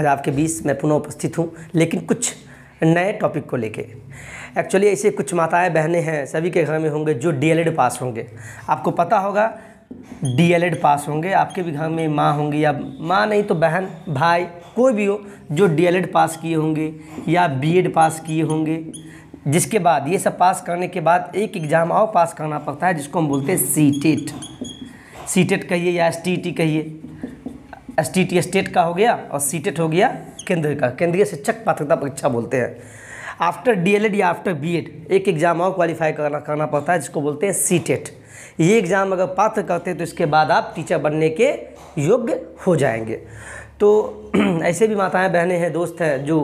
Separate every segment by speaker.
Speaker 1: आज आपके बीच मैं पुनः उपस्थित हूँ लेकिन कुछ नए टॉपिक को लेके एक्चुअली ऐसे कुछ माताएं बहनें हैं सभी के घर में होंगे जो डी पास होंगे आपको पता होगा डी पास होंगे आपके भी घर में माँ होंगी या माँ नहीं तो बहन भाई कोई भी हो जो डी पास किए होंगे या बी पास किए होंगे जिसके बाद ये सब पास करने के बाद एक एग्ज़ाम और पास करना पड़ता है जिसको हम बोलते हैं सी टेट सी टेट कहिए या एस टी टी कहिए एस टी टी स्टेट का हो गया और सी टेट e हो गया केंद्र का केंद्रीय शिक्षक पात्रता परीक्षा बोलते हैं आफ्टर डीएलएड या आफ्टर बीएड एक एग्ज़ाम और क्वालिफाई करना करना पड़ता है जिसको बोलते हैं सी टेट e ये एग्ज़ाम अगर पात्र करते हैं तो इसके बाद आप टीचर बनने के योग्य हो जाएंगे तो ऐसे भी माताएं बहनें हैं दोस्त हैं जो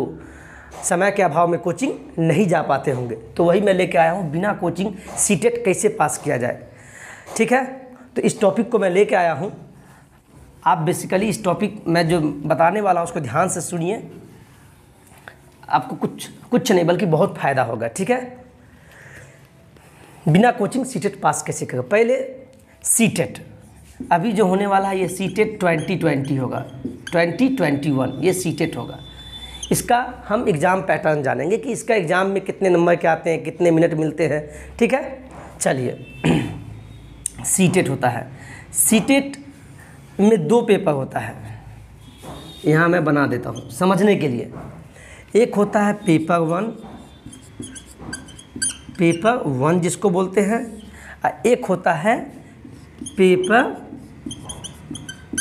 Speaker 1: समय के अभाव में कोचिंग नहीं जा पाते होंगे तो वही मैं लेके आया हूँ बिना कोचिंग सी टेट कैसे पास किया जाए ठीक है तो इस टॉपिक को मैं लेके आया हूँ आप बेसिकली इस टॉपिक मैं जो बताने वाला हूँ उसको ध्यान से सुनिए आपको कुछ कुछ नहीं बल्कि बहुत फ़ायदा होगा ठीक है बिना कोचिंग सीटेट पास कैसे करेगा पहले सीटेट e अभी जो होने वाला है ये सीटेट ट्वेंटी ट्वेंटी होगा ट्वेंटी ट्वेंटी वन ये सीटेट e होगा इसका हम एग्ज़ाम पैटर्न जानेंगे कि इसका एग्ज़ाम में कितने नंबर के आते हैं कितने मिनट मिलते हैं ठीक है चलिए सीटेट e होता है सीटेट में दो पेपर होता है यहाँ मैं बना देता हूँ समझने के लिए एक होता है पेपर वन पेपर वन जिसको बोलते हैं और एक होता है पेपर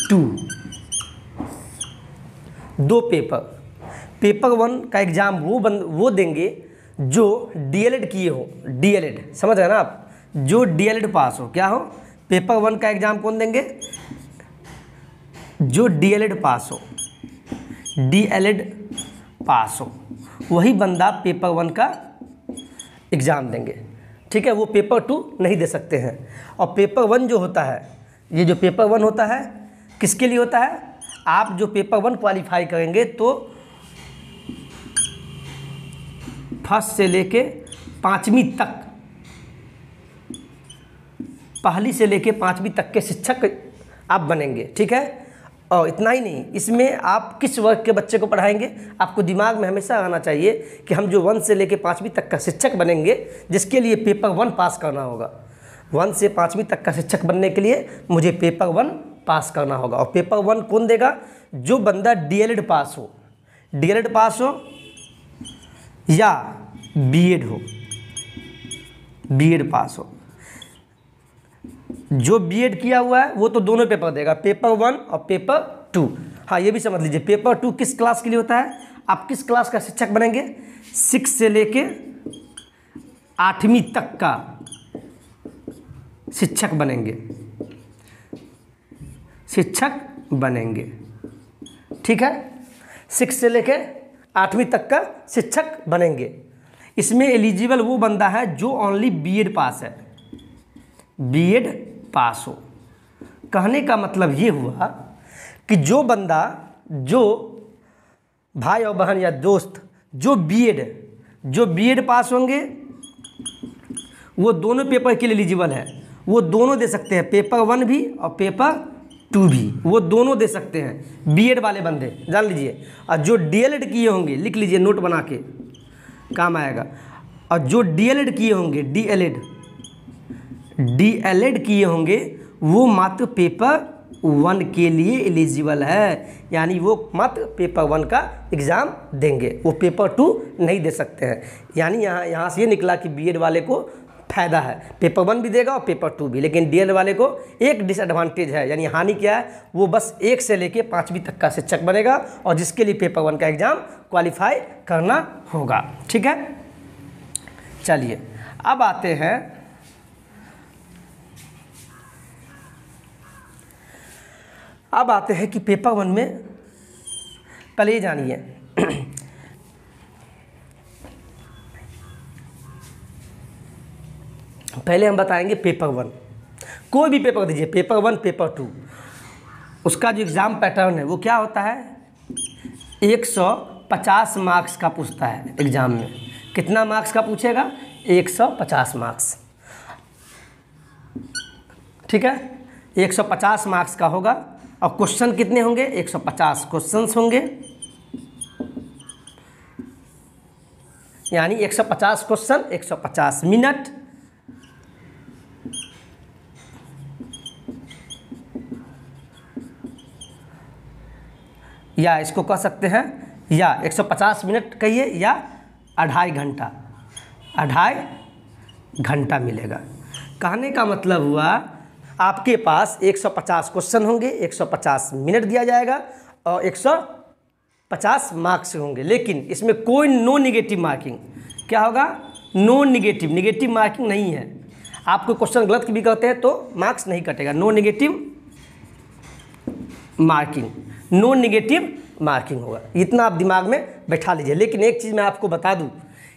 Speaker 1: टू दो पेपर पेपर वन का एग्ज़ाम वो बन वो देंगे जो डीएलएड किए हो डीएलएड समझ रहे ना आप जो डीएलएड पास हो क्या हो पेपर वन का एग्ज़ाम कौन देंगे जो डीएलएड पास हो डीएलएड पास हो वही बंदा पेपर वन का एग्ज़ाम देंगे ठीक है वो पेपर टू नहीं दे सकते हैं और पेपर वन जो होता है ये जो पेपर वन होता है किसके लिए होता है आप जो पेपर वन क्वालिफाई करेंगे तो फर्स्ट से लेके पाँचवीं तक पहली से लेके पाँचवीं तक के शिक्षक आप बनेंगे ठीक है और इतना ही नहीं इसमें आप किस वर्ग के बच्चे को पढ़ाएंगे आपको दिमाग में हमेशा आना चाहिए कि हम जो वन से लेकर पाँचवीं तक का शिक्षक बनेंगे जिसके लिए पेपर वन पास करना होगा वन से पाँचवीं तक का शिक्षक बनने के लिए मुझे पेपर वन पास करना होगा और पेपर वन कौन देगा जो बंदा डी पास हो डी पास हो या बी हो बी पास हो जो बीएड किया हुआ है वो तो दोनों पेपर देगा पेपर वन और पेपर टू हाँ ये भी समझ लीजिए पेपर टू किस क्लास के लिए होता है आप किस क्लास का शिक्षक बनेंगे सिक्स से लेके आठवीं तक का शिक्षक बनेंगे शिक्षक बनेंगे ठीक है सिक्स से लेके आठवीं तक का शिक्षक बनेंगे इसमें एलिजिबल वो बंदा है जो ओनली बीएड पास है बीएड पास हो कहने का मतलब ये हुआ कि जो बंदा जो भाई और बहन या दोस्त जो बीएड जो बीएड पास होंगे वो दोनों पेपर के लिए एलिजिबल है वो दोनों दे सकते हैं पेपर वन भी और पेपर टू भी वो दोनों दे सकते हैं बीएड वाले बंदे जान लीजिए और जो डीएलएड किए होंगे लिख लीजिए नोट बना के काम आएगा और जो डीएलएड किए होंगे डीएलएड डी एल एड किए होंगे वो मात्र पेपर वन के लिए एलिजिबल है यानी वो मात्र पेपर वन का एग्ज़ाम देंगे वो पेपर टू नहीं दे सकते हैं यानी यहाँ यहाँ से ये निकला कि बीएड वाले को फ़ायदा है पेपर वन भी देगा और पेपर टू भी लेकिन डी वाले को एक डिसएडवांटेज है यानी हानि क्या है वो बस एक से लेके पाँचवीं तक का शिक्षक बनेगा और जिसके लिए पेपर वन का एग्ज़ाम क्वालिफाई करना होगा ठीक है चलिए अब आते हैं अब आते हैं कि पेपर वन में पहले ये जानिए पहले हम बताएंगे पेपर वन कोई भी पेपर दीजिए पेपर वन पेपर टू उसका जो एग्ज़ाम पैटर्न है वो क्या होता है 150 मार्क्स का पूछता है एग्ज़ाम में कितना मार्क्स का पूछेगा 150 मार्क्स ठीक है 150 मार्क्स का होगा और क्वेश्चन कितने होंगे 150 क्वेश्चंस होंगे यानी 150 क्वेश्चन 150 मिनट या इसको कह सकते हैं या 150 मिनट कहिए या अढ़ाई घंटा अढ़ाई घंटा मिलेगा कहने का मतलब हुआ आपके पास 150 क्वेश्चन होंगे 150 मिनट दिया जाएगा और 150 मार्क्स होंगे लेकिन इसमें कोई नो निगेटिव मार्किंग क्या होगा नो निगेटिव निगेटिव मार्किंग नहीं है आपको क्वेश्चन गलत भी करते हैं तो मार्क्स नहीं कटेगा no negative marking no negative marking होगा इतना आप दिमाग में बैठा लीजिए लेकिन एक चीज़ मैं आपको बता दूँ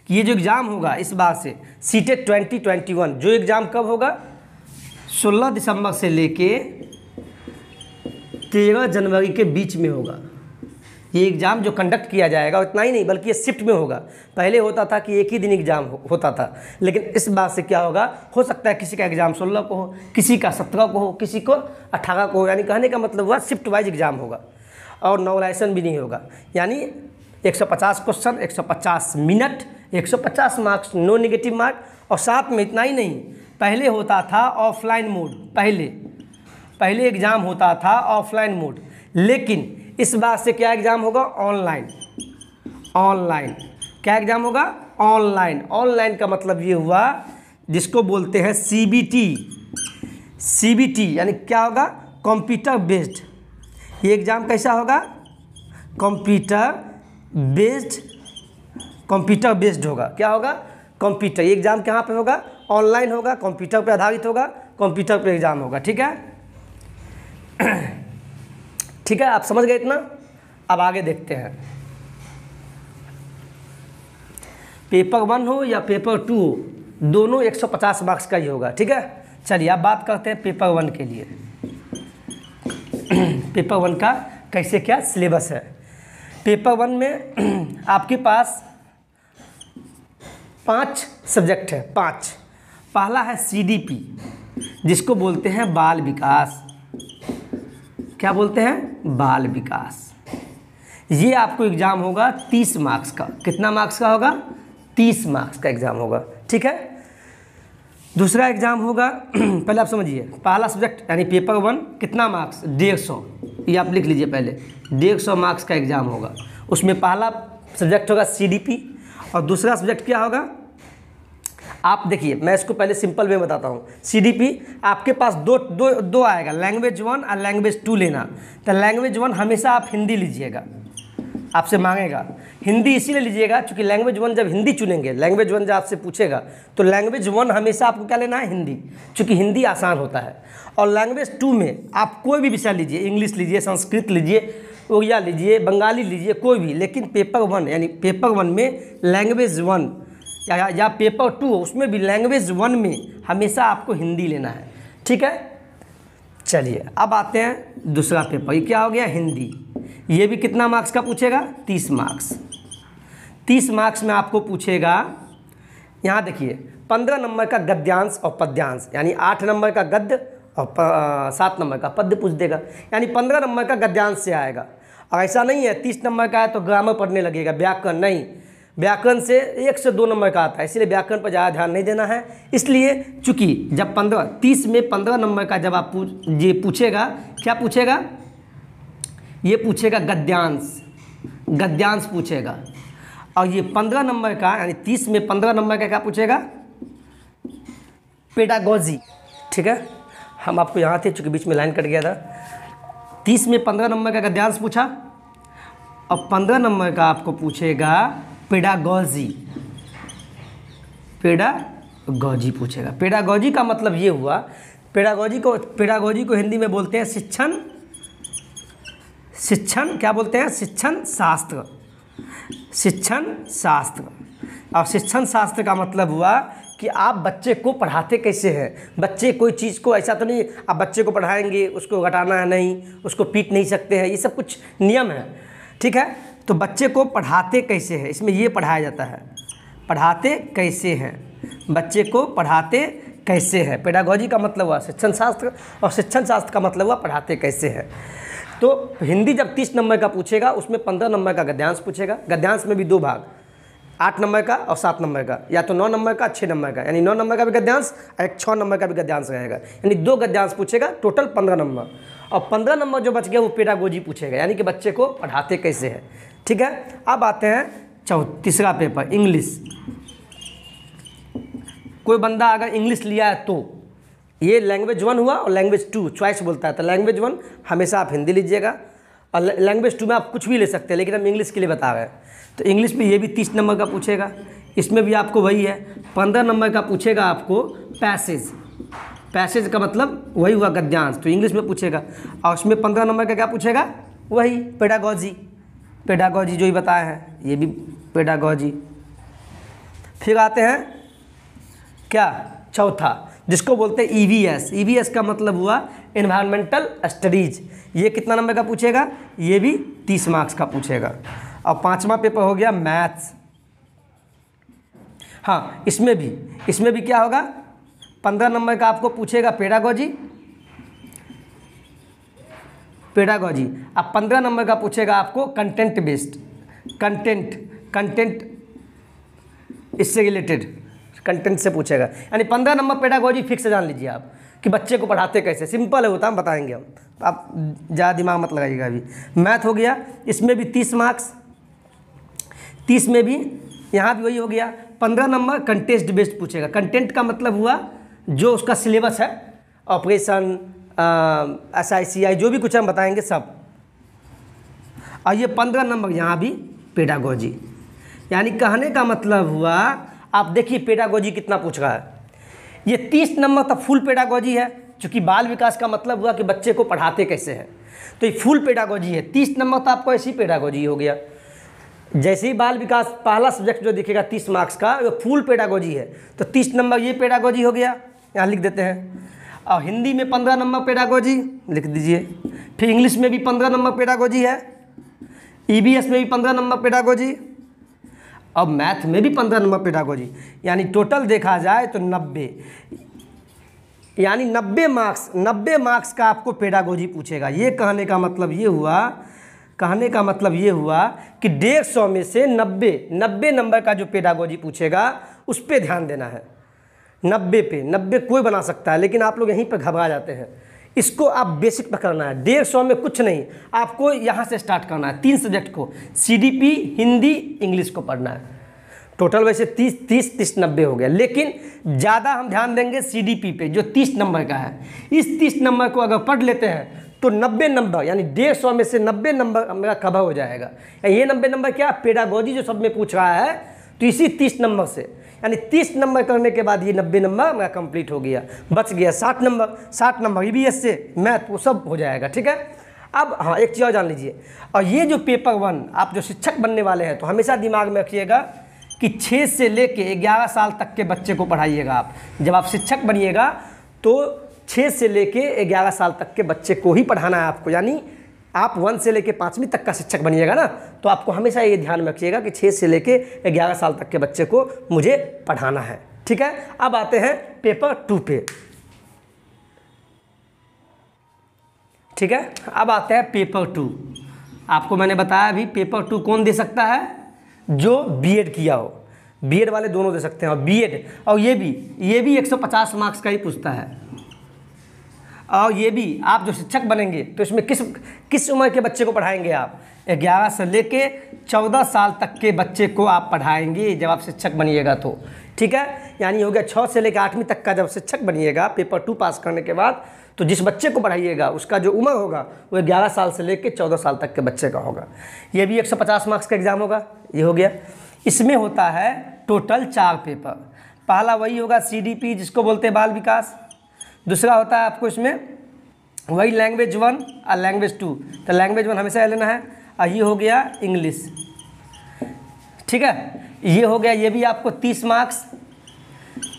Speaker 1: कि ये जो एग्ज़ाम होगा इस बार से सीटेट 2021 e जो एग्ज़ाम कब होगा 16 दिसंबर से लेके 13 जनवरी के बीच में होगा ये एग्ज़ाम जो कंडक्ट किया जाएगा इतना ही नहीं बल्कि ये शिफ्ट में होगा पहले होता था कि एक ही दिन एग्ज़ाम हो, होता था लेकिन इस बात से क्या होगा हो सकता है किसी का एग्ज़ाम सोलह को हो किसी का सत्रह को हो किसी को अट्ठारह को हो यानी कहने का मतलब हुआ शिफ्ट वाइज एग्ज़ाम होगा और नौ लाइसन भी नहीं होगा यानी 150 question 150 minute 150 marks no negative mark और साथ में इतना ही नहीं पहले होता था ऑफलाइन मोड पहले पहले एग्ज़ाम होता था ऑफलाइन मोड लेकिन इस बात से क्या एग्ज़ाम होगा ऑनलाइन ऑनलाइन क्या एग्ज़ाम होगा ऑनलाइन ऑनलाइन का मतलब ये हुआ जिसको बोलते हैं C B T C B T यानी क्या होगा कंप्यूटर बेस्ड ये एग्ज़ाम कैसा होगा कंप्यूटर बेस्ड कंप्यूटर बेस्ड होगा क्या होगा कंप्यूटर ये एग्ज़ाम कहाँ पे होगा ऑनलाइन होगा कंप्यूटर पर आधारित होगा कंप्यूटर पर एग्ज़ाम होगा ठीक है ठीक है आप समझ गए इतना अब आगे देखते हैं पेपर वन हो या पेपर टू हो दोनों 150 मार्क्स का ही होगा ठीक है चलिए अब बात करते हैं पेपर वन के लिए पेपर वन का कैसे क्या सिलेबस है पेपर वन में आपके पास पांच सब्जेक्ट है पांच पहला है सीडीपी जिसको बोलते हैं बाल विकास क्या बोलते हैं बाल विकास ये आपको एग्ज़ाम होगा तीस मार्क्स का कितना मार्क्स का होगा तीस मार्क्स का एग्ज़ाम होगा ठीक है दूसरा एग्ज़ाम होगा पहले आप समझिए पहला सब्जेक्ट यानी पेपर वन कितना मार्क्स डेढ़ सौ ये आप लिख लीजिए पहले डेढ़ सौ मार्क्स का एग्ज़ाम होगा उसमें पहला सब्जेक्ट होगा सीडीपी और दूसरा सब्जेक्ट क्या होगा आप देखिए मैं इसको पहले सिंपल वे बताता हूँ सी आपके पास दो दो दो आएगा लैंग्वेज वन और लैंग्वेज टू लेना तो लैंग्वेज वन हमेशा आप हिंदी लीजिएगा आपसे मांगेगा हिंदी इसीलिए लीजिएगा क्योंकि लैंग्वेज वन जब हिंदी चुनेंगे लैंग्वेज वन जब आपसे पूछेगा तो लैंग्वेज वन हमेशा आपको क्या लेना है हिंदी क्योंकि हिंदी आसान होता है और लैंग्वेज टू में आप कोई भी विषय लीजिए इंग्लिश लीजिए संस्कृत लीजिए उड़िया लीजिए बंगाली लीजिए कोई भी लेकिन पेपर वन यानी पेपर वन में लैंग्वेज वन या, या पेपर टू उसमें भी लैंग्वेज वन में हमेशा आपको हिंदी लेना है ठीक है चलिए अब आते हैं दूसरा पेपर ये क्या हो गया हिंदी ये भी कितना मार्क्स का पूछेगा तीस मार्क्स तीस मार्क्स में आपको पूछेगा यहाँ देखिए पंद्रह नंबर का गद्यांश और पद्यांश यानी आठ नंबर का गद्य और सात नंबर का पद्य पूछ देगा यानी पंद्रह नंबर का गद्यांश से आएगा और ऐसा नहीं है तीस नंबर का है तो ग्रामर पढ़ने लगेगा व्याकरण नहीं व्याकरण से एक से दो नंबर का आता है इसलिए व्याकरण पर ज़्यादा ध्यान नहीं देना है इसलिए चूंकि जब पंद्रह तीस में पंद्रह नंबर का जब आप पूछ ये पूछेगा क्या पूछेगा ये पूछेगा गद्यांश गद्यांश पूछेगा और ये पंद्रह नंबर का यानी तीस में पंद्रह नंबर का क्या पूछेगा पेडागोजी ठीक है हम आपको यहाँ थे चूँकि बीच में लाइन कट गया था तीस में पंद्रह नंबर का गद्यांश पूछा और पंद्रह नंबर का आपको पूछेगा पेडागोजी पेडागोजी पूछेगा पेडागोजी का मतलब ये हुआ पेडागोजी को पेडागोजी को हिंदी में बोलते हैं शिक्षण शिक्षण क्या बोलते हैं शिक्षण शास्त्र शिक्षण शास्त्र और शिक्षण शास्त्र का मतलब हुआ कि आप बच्चे को पढ़ाते कैसे हैं बच्चे कोई चीज़ को ऐसा तो नहीं आप बच्चे को पढ़ाएंगे उसको घटाना है नहीं उसको पीट नहीं सकते हैं ये सब कुछ नियम है ठीक है तो बच्चे को पढ़ाते कैसे हैं इसमें ये पढ़ाया जाता है पढ़ाते कैसे हैं बच्चे को पढ़ाते कैसे हैं पेडागोजी का मतलब हुआ शिक्षण शास्त्र और शिक्षण शास्त्र का मतलब हुआ पढ़ाते कैसे हैं तो हिंदी जब तीस नंबर का पूछेगा उसमें पंद्रह नंबर का गद्यांश पूछेगा गद्यांश में भी दो भाग आठ नंबर का और सात नंबर का या तो नौ नंबर का छः नंबर का यानी नौ नंबर का भी गद्यांश और एक छः नंबर का भी गद्यांश रहेगा यानी दो गद्यांश पूछेगा टोटल पंद्रह नंबर और पंद्रह नंबर जो बच गया वो पेडागोजी पूछेगा यानी कि बच्चे को पढ़ाते कैसे है ठीक है अब आते हैं चौ तीसरा पेपर इंग्लिश कोई बंदा अगर इंग्लिश लिया है तो ये लैंग्वेज वन हुआ और लैंग्वेज टू च्वाइस बोलता है तो लैंग्वेज वन हमेशा आप हिंदी लीजिएगा और लैंग्वेज टू में आप कुछ भी ले सकते हैं लेकिन हम इंग्लिश के लिए बता रहे हैं तो इंग्लिश में ये भी तीस नंबर का पूछेगा इसमें भी आपको वही है पंद्रह नंबर का पूछेगा आपको पैसेज पैसेज का मतलब वही हुआ गद्यांश तो इंग्लिश में पूछेगा और उसमें पंद्रह नंबर का क्या पूछेगा वही पेडागॉजी पेडागॉजी जो ही बताया है ये भी पेडागॉजी फिर आते हैं क्या चौथा जिसको बोलते हैं ईवीएस e ईवीएस e का मतलब हुआ इन्वायरमेंटल स्टडीज ये कितना नंबर का पूछेगा ये भी तीस मार्क्स का पूछेगा और पाँचवा पेपर हो गया मैथ्स हाँ इसमें भी इसमें भी क्या होगा पंद्रह नंबर का आपको पूछेगा पेडागोजी पेडागोजी अब पंद्रह नंबर का पूछेगा आपको कंटेंट बेस्ड कंटेंट कंटेंट इससे रिलेटेड कंटेंट से पूछेगा यानी पंद्रह नंबर पेडागोजी फिक्स जान लीजिए आप कि बच्चे को पढ़ाते कैसे सिंपल है होता तो हम बताएंगे हम तो आप ज़्यादा दिमाग मत लगाइएगा अभी मैथ हो गया इसमें भी तीस मार्क्स तीस में भी यहाँ भी वही हो गया पंद्रह नंबर कंटेस्ट बेस्ड पूछेगा कंटेंट का मतलब हुआ जो उसका सिलेबस है ऑपरेशन एस आई सी आई जो भी कुछ हम बताएंगे सब और ये पंद्रह नंबर यहाँ भी पेडागोजी यानी कहने का मतलब हुआ आप देखिए पेडागोजी कितना पूछ रहा है ये तीस नंबर तक फुल पेडागोजी है क्योंकि बाल विकास का मतलब हुआ कि बच्चे को पढ़ाते कैसे हैं तो ये फुल पेडागोजी है तीस नंबर तो आपको ऐसी पेडागोजी हो गया जैसे ही बाल विकास पहला सब्जेक्ट जो दिखेगा तीस मार्क्स का वो फुल पेडागोजी है तो तीस नंबर ये पेडागोजी हो गया यहाँ लिख देते हैं और हिंदी में पंद्रह नंबर पेडागोजी लिख दीजिए फिर इंग्लिश में भी पंद्रह नंबर पेडागोजी है ईबीएस e में भी पंद्रह नंबर पेडागोजी और मैथ में भी पंद्रह नंबर पेडागोजी यानी टोटल देखा जाए तो नब्बे यानी नब्बे मार्क्स नब्बे मार्क्स का आपको पेडागोजी पूछेगा ये कहने का मतलब ये हुआ कहने का मतलब ये हुआ कि डेढ़ सौ में से नब्बे नब्बे नंबर का जो पेडागोजी पूछेगा उस पर ध्यान देना है नब्बे पे नब्बे कोई बना सकता है लेकिन आप लोग यहीं पर घबरा जाते हैं इसको आप बेसिक पकड़ना है डेढ़ सौ में कुछ नहीं आपको यहाँ से स्टार्ट करना है तीन सब्जेक्ट को सी हिंदी इंग्लिश को पढ़ना है टोटल वैसे तीस तीस तीस नब्बे हो गया लेकिन ज़्यादा हम ध्यान देंगे सी पे जो तीस नंबर का है इस तीस नंबर को अगर पढ़ लेते हैं तो 90 नंबर यानी डेढ़ सौ में से 90 नंबर मेरा कवर हो जाएगा ये 90 नंबर क्या पेडागोजी जो सब में पूछ रहा है तो इसी 30 नंबर से यानी 30 नंबर करने के बाद ये 90 नंबर मेरा कंप्लीट हो गया बच गया 60 number 60 number E V S से मैथ वो सब हो जाएगा ठीक है अब हाँ एक चीज़ और जान लीजिए और ये जो पेपर वन आप जो शिक्षक बनने वाले हैं तो हमेशा दिमाग में रखिएगा कि छः से ले कर ग्यारह साल तक के बच्चे को पढ़ाइएगा आप जब आप शिक्षक बनिएगा तो छः से लेके ग्यारह साल तक के बच्चे को ही पढ़ाना है आपको यानी आप वन से लेके पाँचवीं तक का शिक्षक बनिएगा ना तो आपको हमेशा ये ध्यान रखिएगा कि छः से लेके ग्यारह साल तक के बच्चे को मुझे पढ़ाना है ठीक है अब आते हैं पेपर टू पे ठीक है अब आते हैं पेपर टू आपको मैंने बताया अभी पेपर टू कौन दे सकता है जो बीएड किया हो बीएड वाले दोनों दे सकते हैं और बीएड और ये भी ये भी 150 मार्क्स का ही पूछता है और ये भी आप जो शिक्षक बनेंगे तो इसमें किस किस उम्र के बच्चे को पढ़ाएंगे आप ग्यारह से लेके चौदह साल तक के बच्चे को आप पढ़ाएंगे जब आप शिक्षक बनिएगा तो ठीक है यानी हो गया छः से लेकर आठवीं तक का जब शिक्षक बनिएगा पेपर टू पास करने के बाद तो जिस बच्चे को पढ़ाइएगा उसका जो उम्र होगा वो ग्यारह साल से लेकर चौदह साल तक के बच्चे का होगा ये भी एक सौ पचास मार्क्स का एग्ज़ाम होगा ये हो गया इसमें होता है टोटल चार पेपर पहला वही होगा सी जिसको बोलते हैं बाल विकास दूसरा होता है आपको इसमें वही लैंग्वेज वन और लैंग्वेज टू तो लैंग्वेज वन हमेशा लेना है और ये हो गया इंग्लिश ठीक है ये हो गया ये भी आपको तीस मार्क्स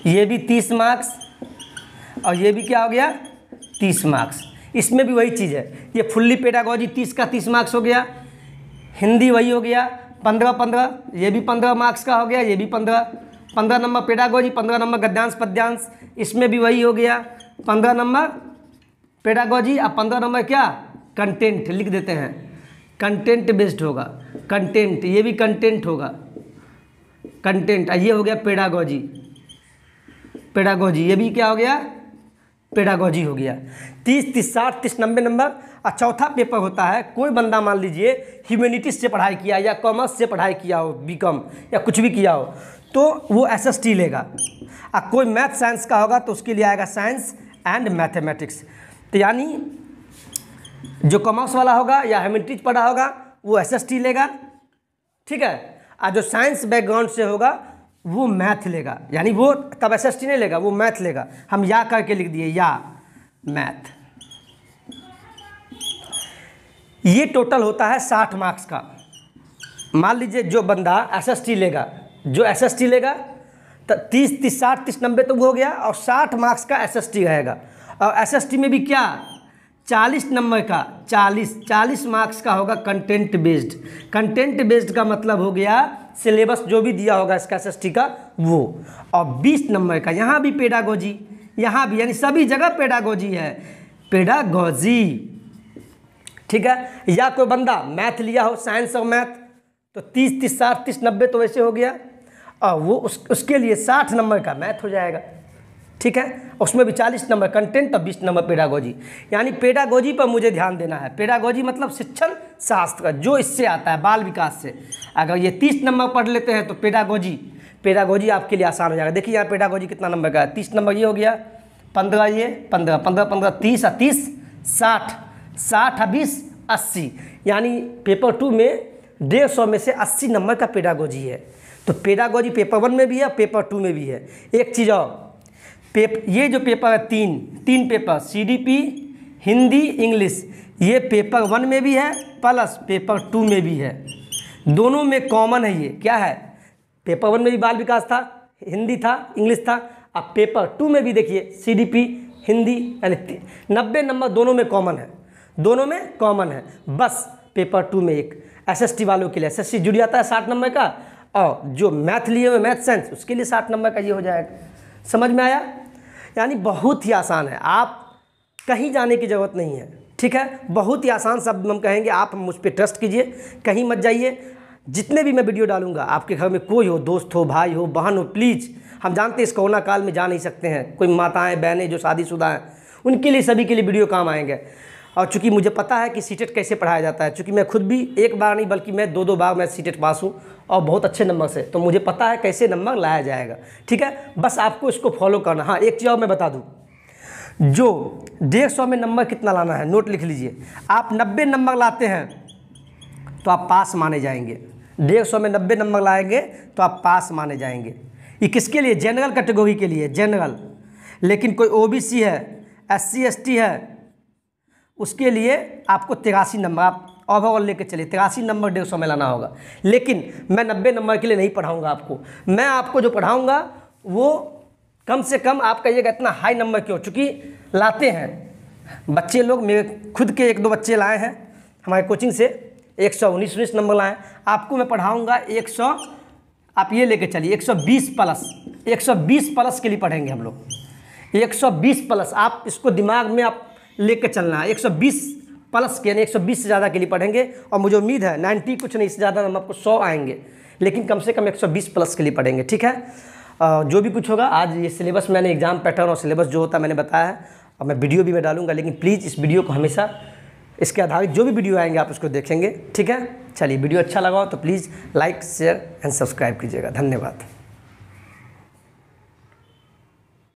Speaker 1: ये भी तीस मार्क्स और ये भी क्या हो गया तीस मार्क्स इसमें भी वही चीज़ है ये फुल्ली पेडागोजी तीस का तीस मार्क्स हो गया हिंदी वही हो गया पंद्रह पंद्रह ये भी पंद्रह मार्क्स का हो गया ये भी पंद्रह पंद्रह नंबर पेडागोजी पंद्रह नंबर गद्यांश पद्यांश इसमें भी वही हो गया पंद्रह नंबर पेडागोजी और पंद्रह नंबर क्या कंटेंट लिख देते हैं कंटेंट बेस्ड होगा कंटेंट ये भी कंटेंट होगा कंटेंट ये हो गया पेडागोजी पेडागोजी ये भी क्या हो गया पेडागोजी हो गया तीस तीस साठ तीस नब्बे नंबर और चौथा पेपर होता है कोई बंदा मान लीजिए ह्यूमैनिटीज से पढ़ाई किया या कॉमर्स से पढ़ाई किया हो बीकॉम या कुछ भी किया हो तो वो एस लेगा और कोई मैथ साइंस का होगा तो उसके लिए आएगा साइंस एंड मैथमेटिक्स तो यानी जो कॉमर्स वाला होगा या हेमेट्रिज पढ़ा होगा वो एसएसटी लेगा ठीक है और जो साइंस बैकग्राउंड से होगा वो मैथ लेगा यानी वो तब एस नहीं लेगा वो मैथ लेगा हम या करके लिख दिए या मैथ ये टोटल होता है साठ मार्क्स का मान लीजिए जो बंदा एस लेगा जो एस लेगा तीस तीस साठ तीस नब्बे तो वो हो गया और साठ मार्क्स का एस रहेगा और एस में भी क्या चालीस नंबर का चालीस चालीस मार्क्स का होगा कंटेंट बेस्ड कंटेंट बेस्ड का मतलब हो गया सिलेबस जो भी दिया होगा इसका एस का वो और बीस नंबर का यहाँ भी पेडागोजी यहाँ भी यानी सभी जगह पेडागोजी है पेडागोजी ठीक है या कोई बंदा मैथ लिया हो साइंस और मैथ तो तीस तीस साठ तीस नब्बे तो वैसे हो गया और वो उस उसके लिए साठ नंबर का मैथ हो जाएगा ठीक है उसमें भी चालीस नंबर कंटेंट और बीस नंबर पेडागोजी यानी पेडागोजी पर मुझे ध्यान देना है पेडागोजी मतलब शिक्षण शास्त्र जो इससे आता है बाल विकास से अगर ये तीस नंबर पढ़ लेते हैं तो पेडागोजी पेडागोजी आपके लिए आसान हो जाएगा देखिए यहाँ पेडागोजी कितना नंबर का है तीस नंबर ये हो गया पंद्रह ये पंद्रह पंद्रह पंद्रह तीस और तीस साठ साठ और बीस अस्सी यानी पेपर टू में डेढ़ सौ में से अस्सी नंबर का पेडागोजी है तो पेडागोजी पेपर वन में भी है पेपर टू में भी है एक चीज़ और पेप ये जो पेपर है तीन तीन पेपर सीडीपी हिंदी इंग्लिश ये पेपर वन में भी है प्लस पेपर टू में भी है दोनों में कॉमन है ये क्या है पेपर वन में भी बाल विकास था हिंदी था इंग्लिश था अब पेपर टू में भी देखिए सीडीपी हिंदी यानी नब्बे नंबर दोनों में कॉमन है दोनों में कॉमन है बस पेपर टू में एक एसएसटी वालों के लिए एसएससी जुड़ जाता है साठ नंबर का और जो मैथ लिए हुए मैथ साइंस उसके लिए साठ नंबर का ये हो जाएगा समझ में आया यानी बहुत ही आसान है आप कहीं जाने की ज़रूरत नहीं है ठीक है बहुत ही आसान शब्द हम कहेंगे आप मुझ पर ट्रस्ट कीजिए कहीं मत जाइए जितने भी मैं वीडियो डालूंगा आपके घर में कोई हो दोस्त हो भाई हो बहन हो प्लीज़ हम जानते हैं इस कोरोना काल में जा नहीं सकते हैं कोई माताएं बहनें जो शादीशुदा हैं उनके लिए सभी के लिए वीडियो काम आएंगे और चूंकि मुझे पता है कि सीटेट e कैसे पढ़ाया जाता है चूंकि मैं खुद भी एक बार नहीं बल्कि मैं दो दो बार मैं सीटेट e पास हूँ और बहुत अच्छे नंबर से तो मुझे पता है कैसे नंबर लाया जाएगा ठीक है बस आपको इसको फॉलो करना हाँ एक चीज़ और मैं बता दूँ जो डेढ़ सौ में नंबर कितना लाना है नोट लिख लीजिए आप नब्बे नंबर लाते हैं तो आप पास माने जाएंगे डेढ़ सौ में नब्बे नंबर लाएंगे तो आप पास माने जाएंगे ये किसके लिए जनरल कैटेगरी के लिए जनरल लेकिन कोई ओबीसी है एससी एसटी है उसके लिए आपको तिरासी नंबर आप ओवरऑल लेके चलिए तिरासी नंबर डेढ़ सौ में लाना होगा लेकिन मैं नब्बे नंबर के लिए नहीं पढ़ाऊँगा आपको मैं आपको जो पढ़ाऊँगा वो कम से कम आप कहिएगा इतना हाई नंबर क्यों चूँकि लाते हैं बच्चे लोग मेरे खुद के एक दो बच्चे लाए हैं हमारे कोचिंग से एक सौ उन्नीस उन्नीस नंबर लाए आपको मैं पढ़ाऊँगा एक सौ आप ये लेके चलिए 120 प्लस 120 प्लस के लिए पढ़ेंगे हम लोग 120 प्लस आप इसको दिमाग में आप लेके चलना है बीस प्लस के यानी 120 से ज़्यादा के लिए पढ़ेंगे और मुझे उम्मीद है 90 कुछ नहीं इससे ज़्यादा हम आपको 100 आएंगे लेकिन कम से कम 120 प्लस के लिए पढ़ेंगे ठीक है जो भी कुछ होगा आज ये सिलेबस मैंने एग्ज़ाम पैटर्न और सिलेबस जो होता है मैंने बताया है और मैं वीडियो भी मैं डालूंगा लेकिन प्लीज़ इस वीडियो को हमेशा इसके आधारित जो भी वीडियो आएंगे आप उसको देखेंगे ठीक है चलिए वीडियो अच्छा लगा हो तो please like share and subscribe कीजिएगा धन्यवाद